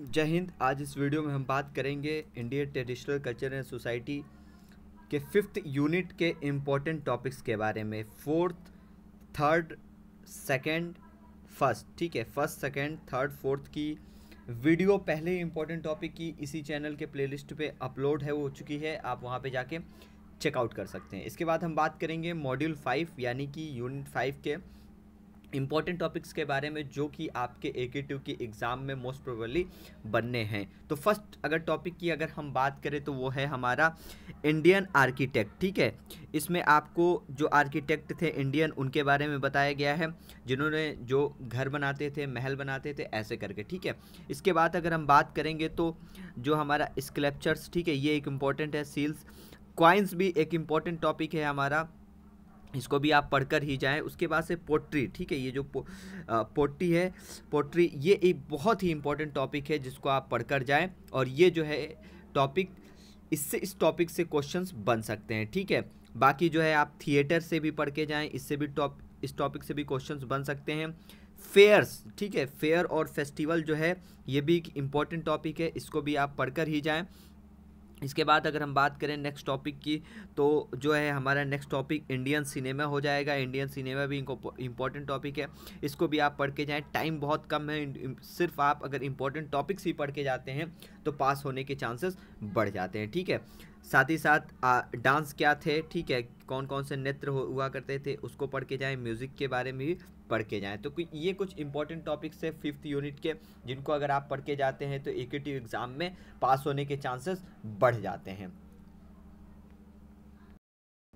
जय हिंद आज इस वीडियो में हम बात करेंगे Indian traditional culture and society के फिफ्थ यूनिट के इम्पोर्टेंट टॉपिक्स के बारे में फोर्थ थर्ड सेकेंड फर्स्ट ठीक है फर्स्ट सेकेंड थर्ड फोर्थ की वीडियो पहले इम्पोर्टेंट टॉपिक की इसी चैनल के प्लेलिस्ट पे अपलोड है वो हो चुकी है आप वहाँ पे जाके चेकआउट कर सकते हैं इसके बाद हम बात करेंगे मॉड्यूल फाइव यानी कि यूनिट फाइव के इंपॉर्टेंट टॉपिक्स के बारे में जो कि आपके ए के टू की एग्ज़ाम में मोस्ट प्रोबली बनने हैं तो फर्स्ट अगर टॉपिक की अगर हम बात करें तो वो है हमारा इंडियन आर्किटेक्ट ठीक है इसमें आपको जो आर्किटेक्ट थे इंडियन उनके बारे में बताया गया है जिन्होंने जो घर बनाते थे महल बनाते थे ऐसे करके ठीक है इसके बाद अगर हम बात करेंगे तो जो हमारा स्कल्पचर्स ठीक है ये एक इम्पॉर्टेंट है सील्स क्वाइंस भी एक इम्पॉर्टेंट टॉपिक है हमारा इसको भी आप पढ़कर ही जाएं उसके बाद से पोट्री ठीक है ये जो पो, आ, पोट्री है पोट्री ये एक बहुत ही इंपॉर्टेंट टॉपिक है जिसको आप पढ़कर जाएं और ये जो है टॉपिक इससे इस टॉपिक से क्वेश्चंस बन सकते हैं ठीक है बाकी जो है आप थिएटर से भी पढ़ के जाएँ इससे भी टॉप इस टॉपिक से भी क्वेश्चन बन सकते हैं फेयर्स ठीक है फेयर और फेस्टिवल जो है ये भी एक इम्पॉर्टेंट टॉपिक है इसको भी आप पढ़कर ही जाएँ इसके बाद अगर हम बात करें नेक्स्ट टॉपिक की तो जो है हमारा नेक्स्ट टॉपिक इंडियन सिनेमा हो जाएगा इंडियन सिनेमा भी इनको इंपॉर्टेंट टॉपिक है इसको भी आप पढ़ के जाएँ टाइम बहुत कम है सिर्फ आप अगर इंपॉर्टेंट टॉपिक्स ही पढ़ के जाते हैं तो पास होने के चांसेस बढ़ जाते हैं ठीक है साथ ही साथ डांस क्या थे ठीक है कौन कौन से नृत्य हुआ करते थे उसको पढ़ के जाएँ म्यूज़िक के बारे में भी पढ़ के जाएँ तो ये कुछ इंपॉर्टेंट टॉपिक्स है फिफ्थ यूनिट के जिनको अगर आप पढ़ के जाते हैं तो एक एग्ज़ाम में पास होने के चांसेस बढ़ जाते हैं